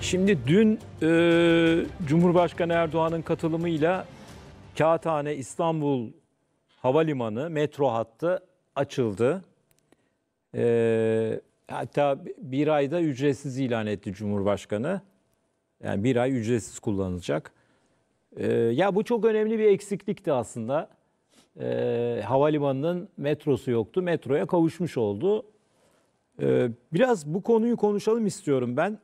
Şimdi dün e, Cumhurbaşkanı Erdoğan'ın katılımıyla Kağıthane İstanbul Havalimanı metro hattı açıldı. E, hatta bir ayda ücretsiz ilan etti Cumhurbaşkanı. Yani bir ay ücretsiz kullanılacak. E, ya bu çok önemli bir eksiklikti aslında. E, havalimanının metrosu yoktu. Metroya kavuşmuş oldu. E, biraz bu konuyu konuşalım istiyorum ben.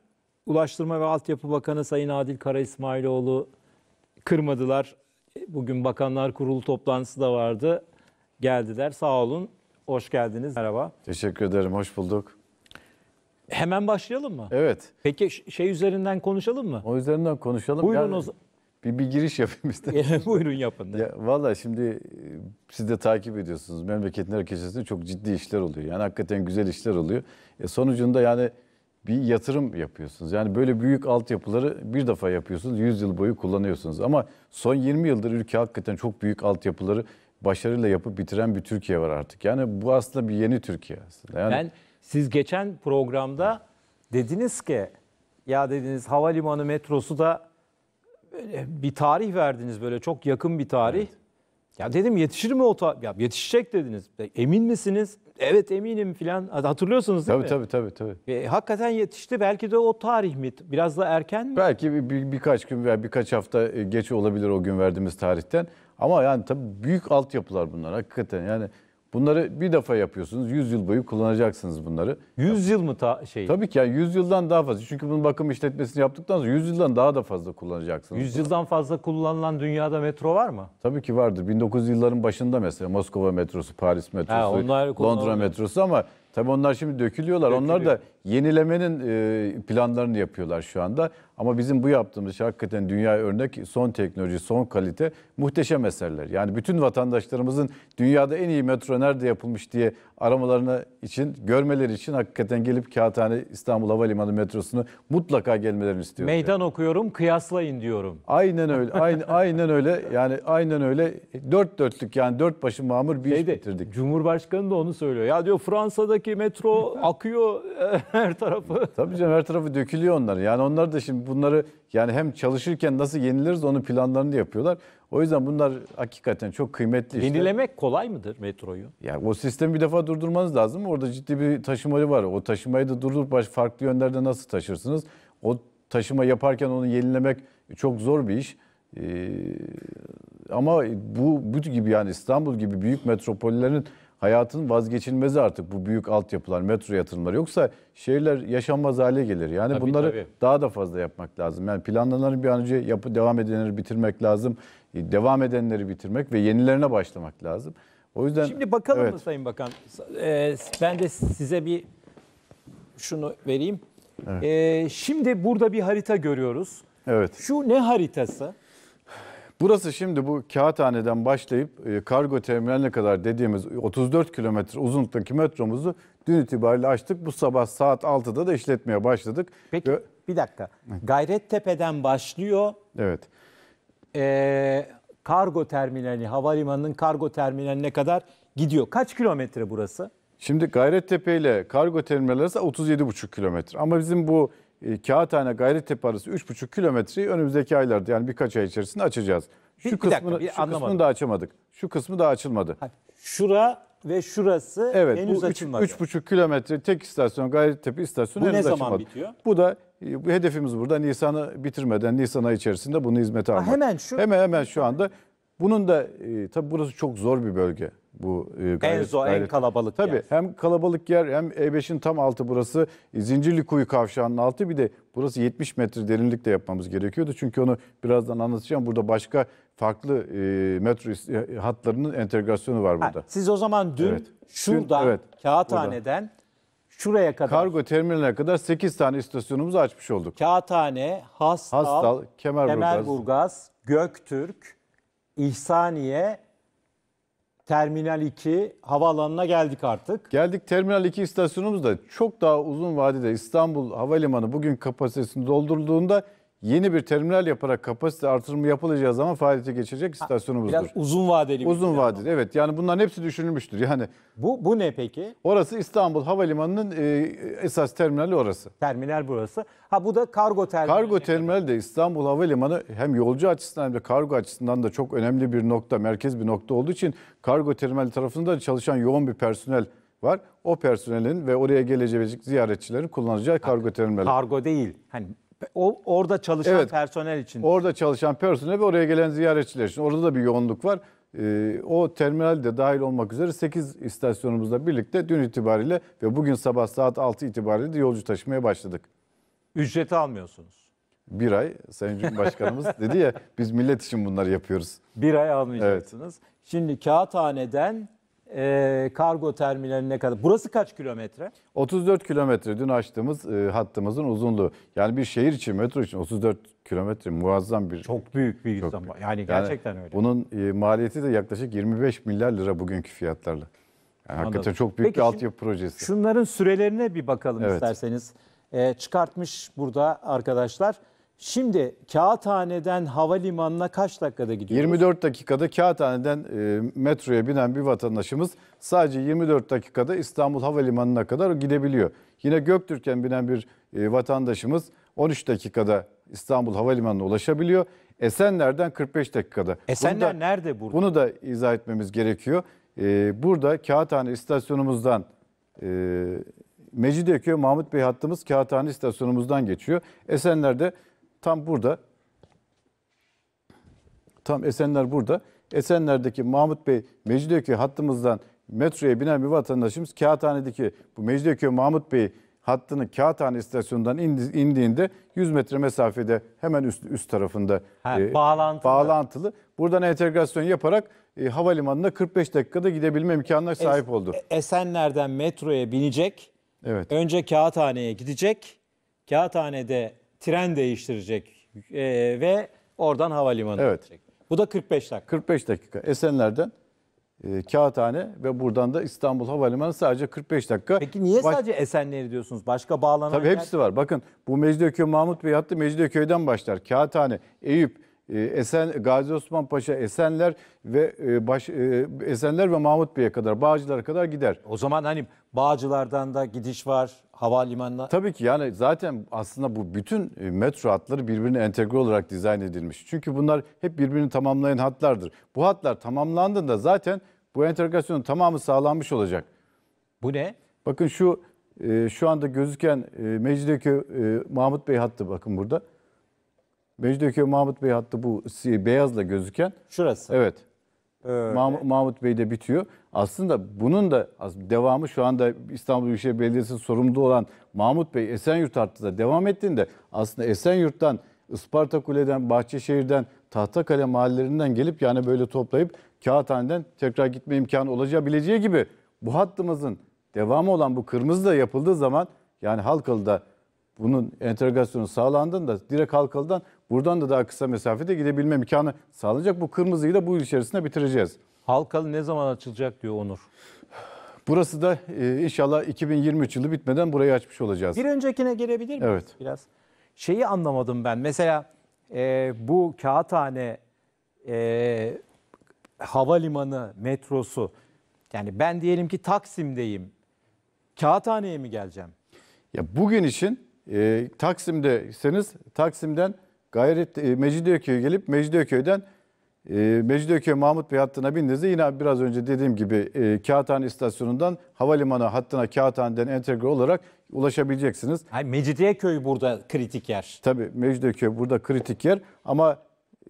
Ulaştırma ve Altyapı Bakanı Sayın Adil Kara İsmailoğlu kırmadılar. Bugün Bakanlar Kurulu toplantısı da vardı. Geldiler. Sağ olun. Hoş geldiniz. Merhaba. Teşekkür ederim. Hoş bulduk. Hemen başlayalım mı? Evet. Peki şey üzerinden konuşalım mı? O üzerinden konuşalım. Buyurun yani, o bir, bir giriş yapayım istedim. Buyurun yapın. Ya, Valla şimdi e, siz de takip ediyorsunuz. Memleketin her çok ciddi işler oluyor. Yani hakikaten güzel işler oluyor. E, sonucunda yani bir yatırım yapıyorsunuz. Yani böyle büyük altyapıları bir defa yapıyorsunuz, 100 yıl boyu kullanıyorsunuz. Ama son 20 yıldır ülke hakikaten çok büyük altyapıları başarıyla yapıp bitiren bir Türkiye var artık. Yani bu aslında bir yeni Türkiye aslında. Yani... Ben siz geçen programda dediniz ki ya dediniz havalimanı metrosu da böyle bir tarih verdiniz böyle çok yakın bir tarih. Evet. Ya dedim yetişir mi o tarih? Ya yetişecek dediniz. E, emin misiniz? evet eminim filan hatırlıyorsunuz değil tabii, mi? Tabii tabii tabii. E, hakikaten yetişti belki de o tarih mi? Biraz da erken mi? Belki bir, bir, birkaç gün veya birkaç hafta e, geç olabilir o gün verdiğimiz tarihten. Ama yani tabii büyük altyapılar bunlar hakikaten yani Bunları bir defa yapıyorsunuz. 100 yıl boyu kullanacaksınız bunları. 100 yıl mı ta şey? Tabii ki yani 100 yıldan daha fazla. Çünkü bunun bakım işletmesini yaptıktan sonra 100 yıldan daha da fazla kullanacaksınız. 100 yıldan fazla kullanılan dünyada metro var mı? Tabii ki vardır. 1900 yılların başında mesela Moskova metrosu, Paris metrosu, ha, onlar Londra metrosu ama tabii onlar şimdi dökülüyorlar. Dökülüyor. Onlar da yenilemenin e, planlarını yapıyorlar şu anda. Ama bizim bu yaptığımız şey hakikaten dünya örnek son teknoloji, son kalite muhteşem eserler. Yani bütün vatandaşlarımızın dünyada en iyi metro nerede yapılmış diye aramalarına için, görmeleri için hakikaten gelip Kağıthane İstanbul Havalimanı metrosunu mutlaka gelmelerini istiyorum. Meydan yani. okuyorum, kıyaslayın diyorum. Aynen öyle. Aynen, aynen öyle. Yani aynen öyle. Dört dörtlük yani dört başı mamur bir Şeyde, iş bitirdik. Cumhurbaşkanı da onu söylüyor. Ya diyor Fransa'daki metro akıyor her tarafı. Tabii canım her tarafı dökülüyor onlar. Yani onlar da şimdi bunları yani hem çalışırken nasıl yeniliriz onun planlarını da yapıyorlar. O yüzden bunlar hakikaten çok kıymetli işler. Yenilemek kolay mıdır metroyu? Yani o sistemi bir defa durdurmanız lazım. Orada ciddi bir taşımacı var. O taşımayı da durdurup farklı yönlerde nasıl taşırsınız? O taşıma yaparken onu yenilemek çok zor bir iş. Ee, ama bu, bu gibi yani İstanbul gibi büyük metropollerin hayatın vazgeçilmezi artık bu büyük altyapılar, metro yatırımları. Yoksa şehirler yaşanmaz hale gelir. Yani tabii, bunları tabii. daha da fazla yapmak lazım. Yani planlanır bir an önce yapı, devam edenleri bitirmek lazım. E, devam edenleri bitirmek ve yenilerine başlamak lazım. O yüzden Şimdi bakalım evet. mı Sayın Bakan? Ee, ben de size bir şunu vereyim. Evet. Ee, şimdi burada bir harita görüyoruz. Evet. Şu ne haritası? Burası şimdi bu Kağıthane'den başlayıp e, kargo terminaline kadar dediğimiz 34 kilometre uzunluktaki metromuzu dün itibariyle açtık. Bu sabah saat 6'da da işletmeye başladık. Peki Ve... bir dakika. Gayrettepe'den başlıyor. Evet. Ee, kargo terminali, havalimanının kargo terminaline kadar gidiyor. Kaç kilometre burası? Şimdi Gayrettepe ile kargo terminali arası 37,5 kilometre. Ama bizim bu e, Kağıthane Gayrettepe arası 3,5 kilometreyi önümüzdeki aylarda yani birkaç ay içerisinde açacağız. Şu bir, bir dakika, bir şu kısmını da açamadık. Şu kısmı da açılmadı. şura ve şurası evet, henüz bu üç, açılmadı. Evet 3,5 kilometre tek istasyon Gayrettepe istasyonu bu henüz açılmadı. Bu ne zaman açılmadı. bitiyor? Bu da e, bu hedefimiz burada Nisan'ı bitirmeden Nisan ayı içerisinde bunu hizmete almak. Ha, hemen şu. Hemen hemen şu anda. Bunun da e, tabii burası çok zor bir bölge bu e, gayret. Enzo gayret. en kalabalık Tabii yer. hem kalabalık yer hem E5'in tam altı burası Zincirli Kuyu kavşağının altı bir de burası 70 metre derinlikte yapmamız gerekiyordu. Çünkü onu birazdan anlatacağım. Burada başka farklı e, metro e, hatlarının entegrasyonu var burada. Ha, siz o zaman dün evet. şuradan dün, evet, Kağıthane'den burada. şuraya kadar kargo terminaline kadar 8 tane istasyonumuzu açmış olduk. Kağıthane, Hastal, Hastal Kemerburgaz, Kemerburgaz Göktürk, İhsaniye Terminal 2 havaalanına geldik artık. Geldik Terminal 2 istasyonumuzda çok daha uzun vadede İstanbul Havalimanı bugün kapasitesini doldurduğunda yeni bir terminal yaparak kapasite artırımı yapılacağı zaman faaliyete geçecek istasyonumuzdur. Biraz uzun vadeli. bir Uzun plan ama. vadeli evet yani bunların hepsi düşünülmüştür. Yani Bu, bu ne peki? orası İstanbul Havalimanı'nın e, esas terminali orası. Terminal burası. Ha bu da kargo terminali. Kargo terminali de İstanbul Havalimanı hem yolcu açısından hem de kargo açısından da çok önemli bir nokta, merkez bir nokta olduğu için kargo terminali tarafında da çalışan yoğun bir personel var. O personelin ve oraya gelecek ziyaretçilerin kullanacağı kargo terminali. Kargo değil. Hani o, orada çalışan evet, personel için. Orada çalışan personel ve oraya gelen ziyaretçiler için. Orada da bir yoğunluk var. Ee, o terminal de dahil olmak üzere 8 istasyonumuzla birlikte dün itibariyle ve bugün sabah saat 6 itibariyle de yolcu taşımaya başladık. Ücreti almıyorsunuz. Bir ay Sayın Cumhurbaşkanımız dedi ya biz millet için bunları yapıyoruz. Bir ay almayacaksınız. Evet. Şimdi Kağıthane'den e, kargo terminaline kadar. Burası kaç kilometre? 34 kilometre dün açtığımız e, hattımızın uzunluğu. Yani bir şehir için metro için 34 kilometre muazzam bir... Çok büyük bir çok, zaman. Yani gerçekten yani öyle. Bunun e, maliyeti de yaklaşık 25 milyar lira bugünkü fiyatlarla. Yani hakikaten çok büyük Peki bir altyapı projesi. Şunların sürelerine bir bakalım evet. isterseniz. E, çıkartmış burada arkadaşlar. Şimdi Kağıthane'den havalimanına kaç dakikada gidiyoruz? 24 dakikada Kağıthane'den e, metroya binen bir vatandaşımız sadece 24 dakikada İstanbul Havalimanı'na kadar gidebiliyor. Yine Göktürk'ten binen bir e, vatandaşımız 13 dakikada İstanbul Havalimanı'na ulaşabiliyor. Esenler'den 45 dakikada. Esenler bunu nerede burada? Bunu da izah etmemiz gerekiyor. E, burada Kağıthane istasyonumuzdan e, Mecidiyeköy Mahmut Bey hattımız Kağıthane istasyonumuzdan geçiyor. Esenler'de tam burada. Tam Esenler burada. Esenler'deki Mahmut Bey Mecidiyeköy hattımızdan metroya binen bir vatandaşımız Kağıthane'deki bu Mecidiyeköy Mahmut Bey hattının Kağıthane istasyonundan indiğinde 100 metre mesafede hemen üst, üst tarafında ha, e, bağlantılı. bağlantılı. Buradan entegrasyon yaparak e, havalimanına 45 dakikada gidebilme imkanına sahip es, oldu. E, Esenler'den metroya binecek. Evet. Önce Kağıthane'ye gidecek. Kağıthane'de tren değiştirecek e, ve oradan havalimanı Evet. gidecek. Bu da 45 dakika. 45 dakika Esenler'den e, Kağıthane ve buradan da İstanbul Havalimanı sadece 45 dakika. Peki niye Bak- sadece Esenleri diyorsunuz? Başka bağlanan Tabii yer- hepsi var. Bakın bu Mecidiyeköy Mahmut Bey hattı Mecidiyeköy'den başlar. Kağıthane, Eyüp, ee, Esen Gazi Osman Paşa Esenler ve e, baş, e, Esenler ve Mahmut Bey'e kadar Bağcılar'a kadar gider. O zaman hani Bağcılar'dan da gidiş var havalimanına. Tabii ki yani zaten aslında bu bütün e, metro hatları birbirine entegre olarak dizayn edilmiş. Çünkü bunlar hep birbirini tamamlayan hatlardır. Bu hatlar tamamlandığında zaten bu entegrasyonun tamamı sağlanmış olacak. Bu ne? Bakın şu şu anda gözüken Mecidiyeköy Mahmut Bey hattı bakın burada. Mecidiyeköy Mahmut Bey hattı bu beyazla gözüken. Şurası. Evet. Öyle. Mah Mahmut Bey'de bitiyor. Aslında bunun da devamı şu anda İstanbul Büyükşehir Belediyesi sorumlu olan Mahmut Bey Esenyurt hattı da devam ettiğinde aslında Esenyurt'tan Isparta Kule'den, Bahçeşehir'den, Tahtakale mahallelerinden gelip yani böyle toplayıp Kağıthane'den tekrar gitme imkanı olacağı gibi bu hattımızın devamı olan bu kırmızı da yapıldığı zaman yani Halkalı'da bunun entegrasyonu sağlandığında direkt halkalıdan buradan da daha kısa mesafede gidebilme imkanı sağlanacak. Bu kırmızıyı da bu yıl içerisinde bitireceğiz. Halkalı ne zaman açılacak diyor Onur. Burası da e, inşallah 2023 yılı bitmeden burayı açmış olacağız. Bir öncekine gelebilir miyiz Evet. biraz? Şeyi anlamadım ben. Mesela e, bu kağıthane e, havalimanı metrosu. Yani ben diyelim ki Taksim'deyim. Kağıthane'ye mi geleceğim? Ya bugün için e, ee, Taksim'deyseniz Taksim'den gayret e, Mecidiyeköy'e gelip Mecidiyeköy'den e, Mecidiyeköy Mahmut Bey hattına bindiğinizde yine biraz önce dediğim gibi e, Kağıthane istasyonundan havalimanı hattına Kağıthane'den entegre olarak ulaşabileceksiniz. Hayır, Mecidiyeköy burada kritik yer. Tabii Mecidiyeköy burada kritik yer ama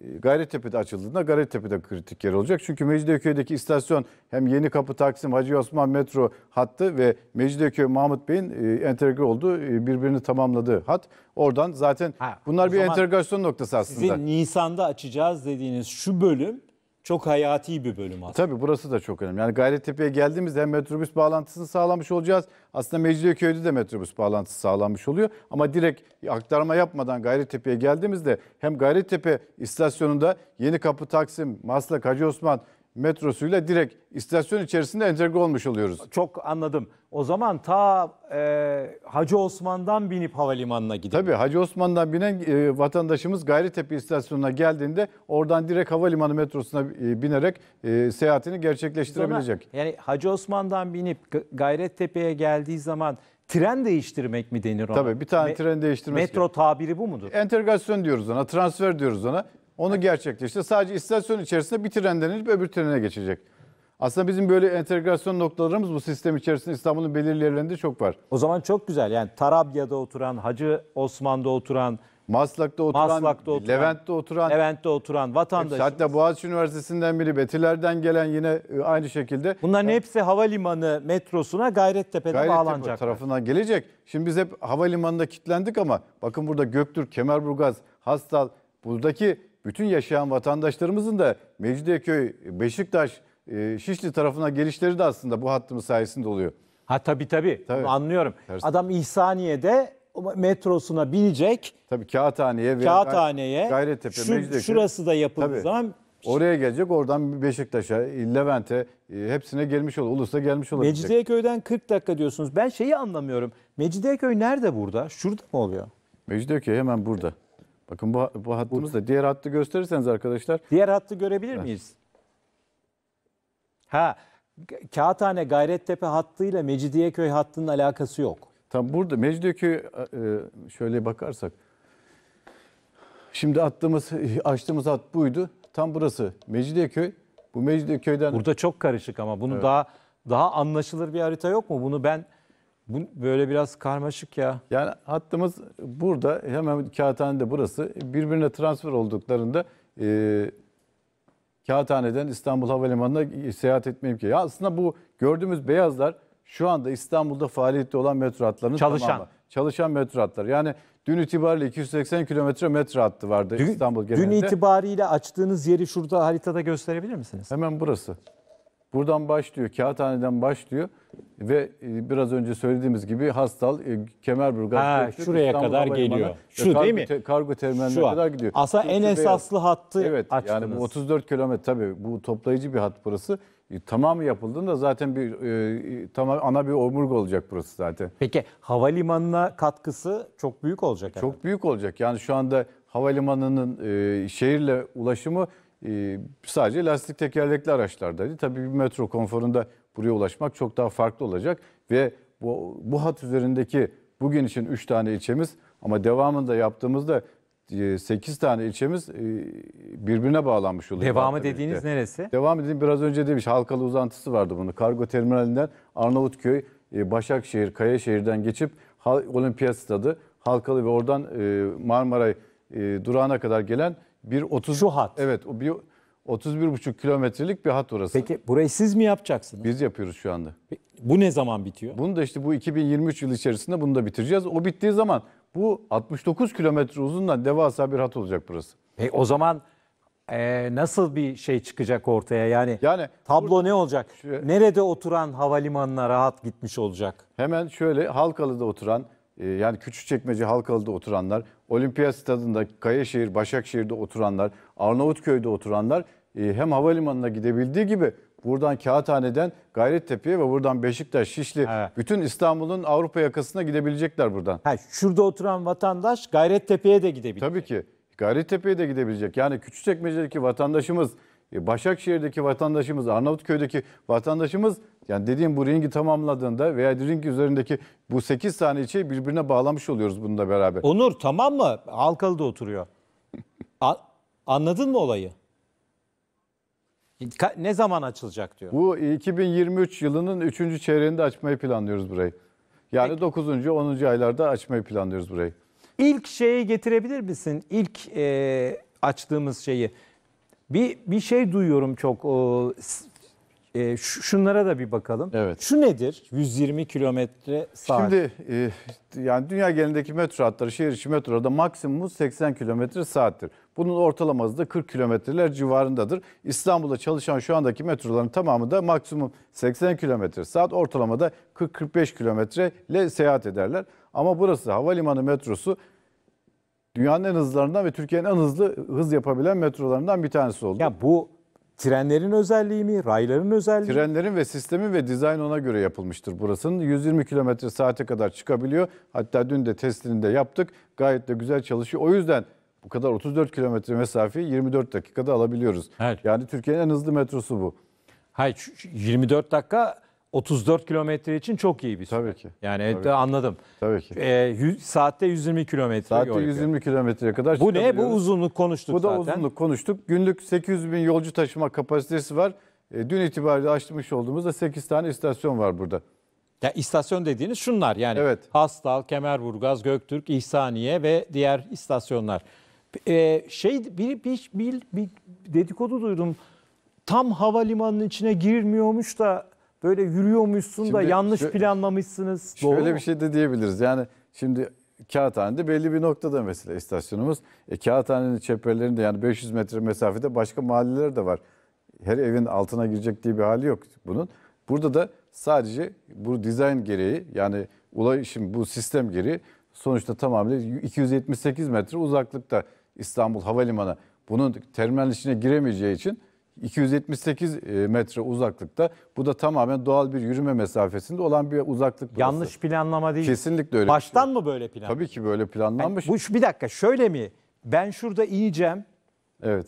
ee, Gayrettepe'de açıldığında Gayrettepe'de kritik yer olacak. Çünkü Mecidiyeköy'deki istasyon hem Yeni Kapı Taksim Hacı Osman metro hattı ve Mecidiyeköy Mahmut Bey'in e, entegre olduğu e, birbirini tamamladığı hat. Oradan zaten ha, bunlar bir entegrasyon noktası aslında. Sizin Nisan'da açacağız dediğiniz şu bölüm çok hayati bir bölüm aslında. Tabii burası da çok önemli. Yani Gayrettepe'ye geldiğimizde hem metrobüs bağlantısını sağlamış olacağız. Aslında Mecidiyeköy'de de metrobüs bağlantısı sağlanmış oluyor. Ama direkt aktarma yapmadan Gayrettepe'ye geldiğimizde hem Gayrettepe istasyonunda Yeni Kapı Taksim, Maslak, Hacı Osman, metrosuyla direkt istasyon içerisinde entegre olmuş oluyoruz. Çok anladım. O zaman ta e, Hacı Osman'dan binip havalimanına gidelim. Tabii Hacı Osman'dan binen e, vatandaşımız Gayrettepe istasyonuna geldiğinde oradan direkt havalimanı metrosuna e, binerek e, seyahatini gerçekleştirebilecek. Zaman, yani Hacı Osman'dan binip Gayrettepe'ye geldiği zaman tren değiştirmek mi denir ona? Tabii bir tane Me tren değiştirmesi. Metro gibi. tabiri bu mudur? Entegrasyon diyoruz ona, transfer diyoruz ona. Onu gerçekleşti. Sadece istasyon içerisinde bir tren denilip öbür trene geçecek. Aslında bizim böyle entegrasyon noktalarımız bu sistem içerisinde İstanbul'un belirli yerlerinde çok var. O zaman çok güzel. Yani Tarabya'da oturan, Hacı Osman'da oturan, Maslak'ta oturan, Maslak'ta oturan Levent'te oturan, Levent'te oturan vatandaşımız. Hatta Boğaziçi Üniversitesi'nden biri, Betiler'den gelen yine e, aynı şekilde. Bunların hepsi havalimanı metrosuna Gayrettepe'de Gayrettepe bağlanacak. tarafından gelecek. Şimdi biz hep havalimanında kilitlendik ama bakın burada Göktürk, Kemerburgaz, Hastal, buradaki bütün yaşayan vatandaşlarımızın da Mecidiyeköy, Beşiktaş, e, Şişli tarafına gelişleri de aslında bu hattımız sayesinde oluyor. Ha tabii tabii, tabii. anlıyorum. Tersi. Adam İhsaniye'de metrosuna binecek. Tabii Kağıthane'ye ve Kağıthane'ye, Gayrettepe, şu, Mecidiyeköy. Şurası da yapıldığı zaman Oraya gelecek, oradan Beşiktaş'a, Levent'e e, hepsine gelmiş olur, Ulus'a gelmiş olur. Mecidiyeköy'den 40 dakika diyorsunuz. Ben şeyi anlamıyorum. Mecidiyeköy nerede burada? Şurada mı oluyor? Mecidiyeköy hemen burada. Bakın bu, bu hattımız da diğer hattı gösterirseniz arkadaşlar. Diğer hattı görebilir miyiz? Ha Kağıthane Gayrettepe hattıyla Mecidiyeköy hattının alakası yok. Tam burada Mecidiyeköy e, e, şöyle bakarsak. Şimdi attığımız açtığımız hat buydu. Tam burası Mecidiyeköy. Bu Mecidiyeköy'den Burada çok karışık ama bunu evet. daha daha anlaşılır bir harita yok mu? Bunu ben bu böyle biraz karmaşık ya. Yani hattımız burada hemen kağıthanede burası. Birbirine transfer olduklarında e, kağıthaneden İstanbul Havalimanı'na seyahat etme ki. Ya aslında bu gördüğümüz beyazlar şu anda İstanbul'da faaliyette olan metro hatlarının Çalışan. tamamı. Çalışan metro hatları. Yani dün itibariyle 280 kilometre metro hattı vardı dün, İstanbul genelinde. Dün itibariyle açtığınız yeri şurada haritada gösterebilir misiniz? Hemen burası. Buradan başlıyor, Kağıthane'den başlıyor ve e, biraz önce söylediğimiz gibi Hastal, e, Kemerburgaz, ha, şuraya İstanbul kadar geliyor. Şu kargo, değil mi? Te, kargo terminaline Şu kadar gidiyor. Asa en esaslı hattı evet, açtınız. Yani bu 34 kilometre tabii bu toplayıcı bir hat burası. E, tamamı yapıldığında zaten bir e, tamam ana bir omurga olacak burası zaten. Peki havalimanına katkısı çok büyük olacak. Çok herhalde. büyük olacak. Yani şu anda havalimanının e, şehirle ulaşımı ee, sadece lastik tekerlekli araçlardaydı. Tabii bir metro konforunda buraya ulaşmak çok daha farklı olacak ve bu, bu hat üzerindeki bugün için 3 tane ilçemiz ama devamında yaptığımızda 8 e, tane ilçemiz e, birbirine bağlanmış oluyor. Devamı dediğiniz birlikte. neresi? Devamı dediğim biraz önce demiş halkalı uzantısı vardı bunu. Kargo terminalinden Arnavutköy, e, Başakşehir, Kayaşehir'den geçip Olimpiyat Stadı, Halkalı ve oradan Marmaray durağına kadar gelen bir 30 Şu hat. Evet, o bir buçuk kilometrelik bir hat orası. Peki burayı siz mi yapacaksınız? Biz yapıyoruz şu anda. bu ne zaman bitiyor? Bunu da işte bu 2023 yılı içerisinde bunu da bitireceğiz. O bittiği zaman bu 69 kilometre uzundan devasa bir hat olacak burası. Peki o zaman ee, nasıl bir şey çıkacak ortaya? Yani, yani tablo bu, ne olacak? Şu, Nerede oturan havalimanına rahat gitmiş olacak? Hemen şöyle Halkalı'da oturan, ee, yani Küçükçekmece Halkalı'da oturanlar, Olimpiyat Stadında, Kayaşehir, Başakşehir'de oturanlar, Arnavutköy'de oturanlar e, hem havalimanına gidebildiği gibi buradan Kağıthane'den Gayrettepe'ye ve buradan Beşiktaş, Şişli evet. bütün İstanbul'un Avrupa yakasına gidebilecekler buradan. Ha, şurada oturan vatandaş Gayrettepe'ye de gidebilecek. Tabii ki. Gayrettepe'ye de gidebilecek. Yani Küçükçekmece'deki vatandaşımız e, Başakşehir'deki vatandaşımız, Arnavutköy'deki vatandaşımız yani dediğim bu ringi tamamladığında veya ring üzerindeki bu 8 tane içi birbirine bağlamış oluyoruz bununla beraber. Onur tamam mı? Halkalı'da oturuyor. A- anladın mı olayı? Ka- Ne zaman açılacak diyor. Bu 2023 yılının 3. çeyreğinde açmayı planlıyoruz burayı. Yani 9. 10. aylarda açmayı planlıyoruz burayı. İlk şeyi getirebilir misin? İlk e, açtığımız şeyi. Bir, bir şey duyuyorum çok. E, şunlara da bir bakalım. Evet. Şu nedir? 120 kilometre saat. Şimdi e, yani dünya genelindeki metro hatları şehir içi metroda maksimum 80 kilometre saattir. Bunun ortalaması da 40 kilometreler civarındadır. İstanbul'da çalışan şu andaki metroların tamamı da maksimum 80 kilometre saat ortalamada 40-45 kilometre ile seyahat ederler. Ama burası havalimanı metrosu dünyanın en hızlarından ve Türkiye'nin en hızlı hız yapabilen metrolarından bir tanesi oldu. Ya bu trenlerin özelliği mi, rayların özelliği Trenlerin ve sistemin ve dizayn ona göre yapılmıştır burasının. 120 km saate kadar çıkabiliyor. Hatta dün de testini de yaptık. Gayet de güzel çalışıyor. O yüzden bu kadar 34 kilometre mesafeyi 24 dakikada alabiliyoruz. Evet. Yani Türkiye'nin en hızlı metrosu bu. Hayır 24 dakika 34 kilometre için çok iyi bir süre. Tabii ki. Yani tabii e, anladım. Tabii ki. E, 100, saatte 120 kilometre. Saatte 120 kilometreye kadar Bu ne? Bu uzunluk konuştuk Bu zaten. Bu da uzunluk konuştuk. Günlük 800 bin yolcu taşıma kapasitesi var. E, dün itibariyle açmış olduğumuzda 8 tane istasyon var burada. Ya istasyon dediğiniz şunlar yani evet. Hastal, Kemerburgaz, Göktürk, İhsaniye ve diğer istasyonlar. Ee, şey bir, bir, bir, bir dedikodu duydum. Tam havalimanının içine girmiyormuş da böyle yürüyormuşsun şimdi, da yanlış şö- planlamışsınız. Şöyle doğru bir şey de diyebiliriz. Yani şimdi Kağıthane'de belli bir noktada mesela istasyonumuz. E, Kağıthane'nin çeperlerinde yani 500 metre mesafede başka mahalleler de var. Her evin altına girecek diye bir hali yok bunun. Burada da sadece bu dizayn gereği yani ulaşım bu sistem gereği sonuçta tamamıyla 278 metre uzaklıkta İstanbul Havalimanı bunun terminal içine giremeyeceği için 278 e, metre uzaklıkta. Bu da tamamen doğal bir yürüme mesafesinde olan bir uzaklık. Burası. Yanlış planlama değil. Kesinlikle öyle. Baştan şey. mı böyle plan? Tabii ki böyle planlanmış. Yani bu bir dakika şöyle mi? Ben şurada ineceğim. Evet.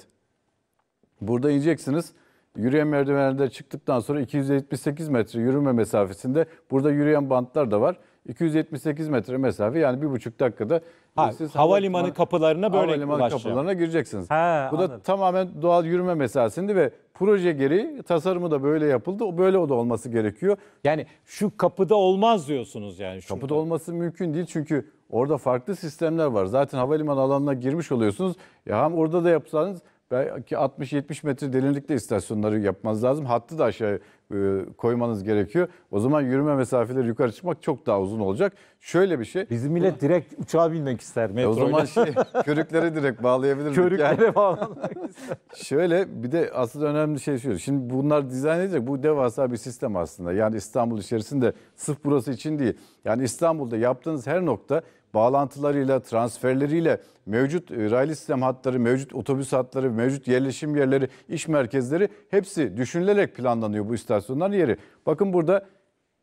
Burada ineceksiniz. Yürüyen merdivenlerde çıktıktan sonra 278 metre yürüme mesafesinde burada yürüyen bantlar da var. 278 metre mesafe yani bir buçuk dakikada Ha, siz havalimanı hava, kapılarına böyle havalimanı kapılarına gireceksiniz. Ha, Bu anladım. da tamamen doğal yürüme mesafesinde ve proje gereği tasarımı da böyle yapıldı. O Böyle o da olması gerekiyor. Yani şu kapıda olmaz diyorsunuz yani. Şurada. Kapıda olması mümkün değil çünkü orada farklı sistemler var. Zaten havalimanı alanına girmiş oluyorsunuz. Ya hem orada da yapsanız belki 60-70 metre derinlikte istasyonları yapmanız lazım. Hattı da aşağı e, koymanız gerekiyor. O zaman yürüme mesafeleri yukarı çıkmak çok daha uzun olacak. Şöyle bir şey. Bizim millet Ulan, direkt uçağa binmek ister. E, metroyla. o zaman şey, körüklere direkt bağlayabilirdik. Körüklere yani. bağlamak ister. Şöyle bir de aslında önemli şey şu. Şimdi bunlar dizayn edecek. Bu devasa bir sistem aslında. Yani İstanbul içerisinde sırf burası için değil. Yani İstanbul'da yaptığınız her nokta bağlantılarıyla, transferleriyle mevcut e, raylı sistem hatları, mevcut otobüs hatları, mevcut yerleşim yerleri, iş merkezleri hepsi düşünülerek planlanıyor bu istasyonların yeri. Bakın burada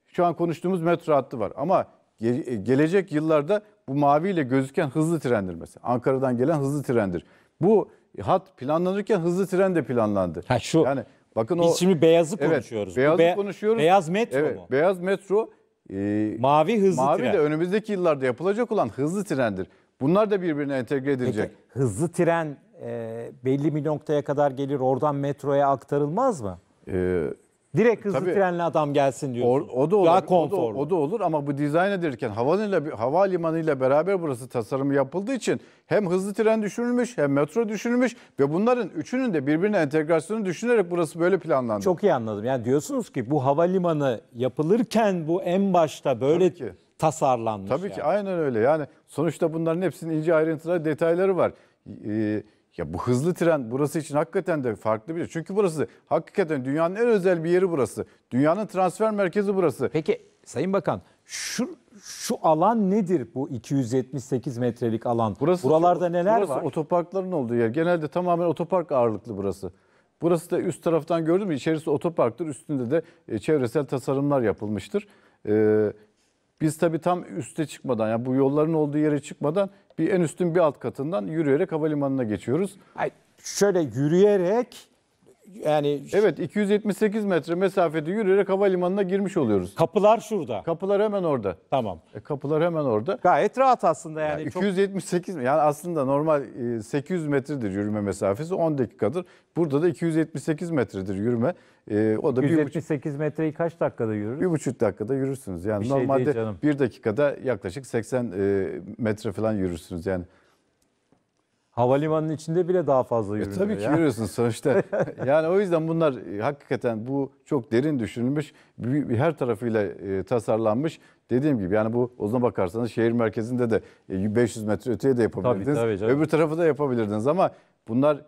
şu an konuştuğumuz metro hattı var ama e, gelecek yıllarda bu maviyle gözüken hızlı trendir mesela. Ankara'dan gelen hızlı trendir. Bu hat planlanırken hızlı tren de planlandı. Ha şu. Yani bakın o Biz şimdi beyazı evet, konuşuyoruz. Beyazı be, konuşuyoruz. Beyaz metro evet, mu? Beyaz metro ee, mavi hızlı mavi tren. de önümüzdeki yıllarda yapılacak olan hızlı trendir. Bunlar da birbirine entegre edilecek. Peki, hızlı tren e, belli bir noktaya kadar gelir oradan metroya aktarılmaz mı? Evet Direkt hızlı Tabii. trenle adam gelsin diyorsun. O, o da olur. Daha konfor. O da, o da olur ama bu dizayn edilirken havalimanıyla havalimanıyla beraber burası tasarımı yapıldığı için hem hızlı tren düşünülmüş hem metro düşünülmüş ve bunların üçünün de birbirine entegrasyonu düşünerek burası böyle planlandı. Çok iyi anladım. Yani diyorsunuz ki bu havalimanı yapılırken bu en başta böyle Tabii ki. tasarlanmış. Tabii yani. ki aynen öyle. Yani sonuçta bunların hepsinin ince ayrıntıları detayları var. Ee, ya bu hızlı tren burası için hakikaten de farklı bir şey. Çünkü burası hakikaten dünyanın en özel bir yeri burası. Dünyanın transfer merkezi burası. Peki Sayın Bakan şu şu alan nedir bu 278 metrelik alan? Burası, Buralarda neler burası var? otoparkların olduğu yer. Genelde tamamen otopark ağırlıklı burası. Burası da üst taraftan gördüm. İçerisi otoparktır. Üstünde de e, çevresel tasarımlar yapılmıştır. Ee, biz tabii tam üste çıkmadan yani bu yolların olduğu yere çıkmadan bir en üstün bir alt katından yürüyerek havalimanına geçiyoruz. Ay, şöyle yürüyerek yani Evet 278 metre mesafede yürüyerek havalimanına girmiş oluyoruz. kapılar şurada. Kapılar hemen orada. Tamam. E, kapılar hemen orada. Gayet rahat aslında yani. çok 278 mi? yani aslında normal 800 e, metredir yürüme mesafesi 10 dakikadır. Burada da 278 metredir yürüme. E, o da bir metreyi kaç dakikada yürür? bir buçuk dakikada yürürsünüz. Yani şey değil normalde canım. bir dakikada yaklaşık 80 e, metre falan yürürsünüz. Yani Havalimanının içinde bile daha fazla e, yürünüyor. E, tabii ki ya. yürüyorsun sonuçta. yani o yüzden bunlar e, hakikaten bu çok derin düşünülmüş, her tarafıyla e, tasarlanmış. Dediğim gibi yani bu uzuna bakarsanız şehir merkezinde de 500 metre öteye de yapabilirdiniz. tabii, tabii. Öbür tarafı da yapabilirdiniz ama bunlar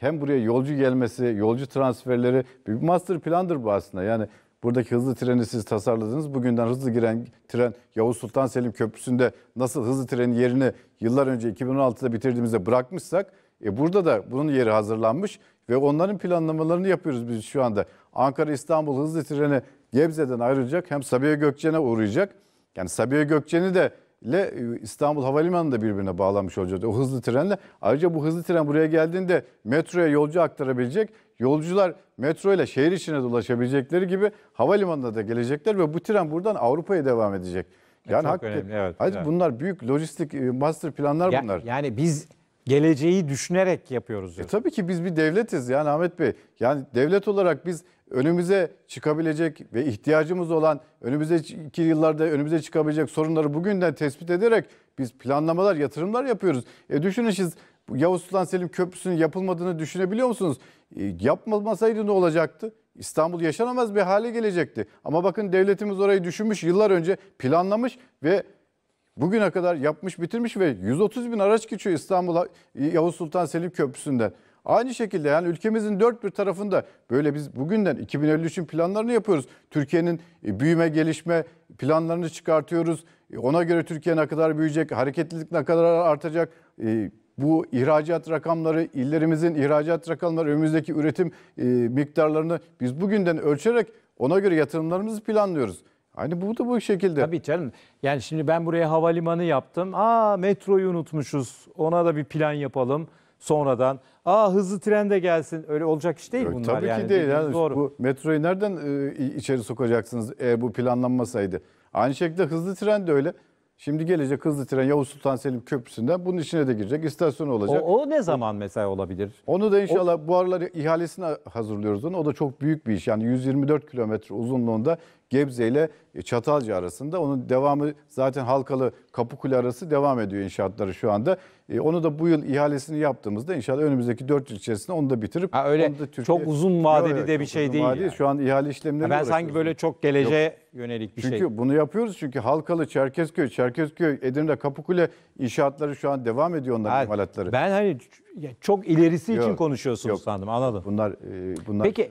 hem buraya yolcu gelmesi, yolcu transferleri bir master plandır bu aslında. Yani Buradaki hızlı treni siz tasarladınız. Bugünden hızlı giren tren Yavuz Sultan Selim Köprüsü'nde nasıl hızlı trenin yerini yıllar önce 2016'da bitirdiğimizde bırakmışsak e burada da bunun yeri hazırlanmış ve onların planlamalarını yapıyoruz biz şu anda. Ankara İstanbul hızlı treni Gebze'den ayrılacak hem Sabiha Gökçen'e uğrayacak. Yani Sabiha Gökçen'i de ile e, İstanbul Havalimanı da birbirine bağlanmış olacak o hızlı trenle. Ayrıca bu hızlı tren buraya geldiğinde metroya yolcu aktarabilecek Yolcular metro ile şehir içine dolaşabilecekleri gibi havalimanına da gelecekler ve bu tren buradan Avrupa'ya devam edecek. E, yani Çok hakikaten, önemli, evet, hadi evet. bunlar büyük lojistik e, master planlar ya, bunlar. Yani biz geleceği düşünerek yapıyoruz. E, tabii ki biz bir devletiz yani Ahmet Bey. Yani devlet olarak biz önümüze çıkabilecek ve ihtiyacımız olan önümüzdeki yıllarda önümüze çıkabilecek sorunları bugünden tespit ederek biz planlamalar, yatırımlar yapıyoruz. E düşünün siz Yavuz Sultan Selim Köprüsü'nün yapılmadığını düşünebiliyor musunuz? E, ne olacaktı? İstanbul yaşanamaz bir hale gelecekti. Ama bakın devletimiz orayı düşünmüş, yıllar önce planlamış ve bugüne kadar yapmış, bitirmiş ve 130 bin araç geçiyor İstanbul'a e, Yavuz Sultan Selim Köprüsü'nden. Aynı şekilde yani ülkemizin dört bir tarafında böyle biz bugünden 2053'ün planlarını yapıyoruz. Türkiye'nin e, büyüme gelişme planlarını çıkartıyoruz. E, ona göre Türkiye ne kadar büyüyecek, hareketlilik ne kadar artacak, bu ihracat rakamları, illerimizin ihracat rakamları, önümüzdeki üretim e, miktarlarını biz bugünden ölçerek ona göre yatırımlarımızı planlıyoruz. Aynı bu da bu şekilde. Tabii canım. Yani şimdi ben buraya havalimanı yaptım. Aa metroyu unutmuşuz. Ona da bir plan yapalım sonradan. Aa hızlı tren de gelsin. Öyle olacak iş değil Yok, bunlar tabii yani. Tabii ki değil. Yani doğru. Bu metroyu nereden e, içeri sokacaksınız eğer bu planlanmasaydı? Aynı şekilde hızlı tren de öyle. Şimdi gelecek hızlı tren Yavuz Sultan Selim Köprüsü'nden bunun içine de girecek. istasyon olacak. O, o ne zaman mesela olabilir? Onu da inşallah o... bu aralar ihalesini hazırlıyoruz. Onu. O da çok büyük bir iş. Yani 124 kilometre uzunluğunda Gebze ile e, Çatalca arasında. Onun devamı zaten Halkalı Kapıkule arası devam ediyor inşaatları şu anda. E, onu da bu yıl ihalesini yaptığımızda inşallah önümüzdeki 4 yıl içerisinde onu da bitirip ha öyle da Türkiye... çok uzun vadeli yok, de bir şey değil. Yani. Şu an ihale işlemleri. Ben sanki böyle çok geleceğe yok. yönelik bir çünkü şey. Çünkü bunu yapıyoruz çünkü Halkalı, Çerkezköy, Çerkezköy, Edirne, Kapıkule inşaatları şu an devam ediyor onların ha, imalatları. Ben hani çok ilerisi yok, için konuşuyorsunuz yok. sandım. Anladım. Bunlar e, bunlar Peki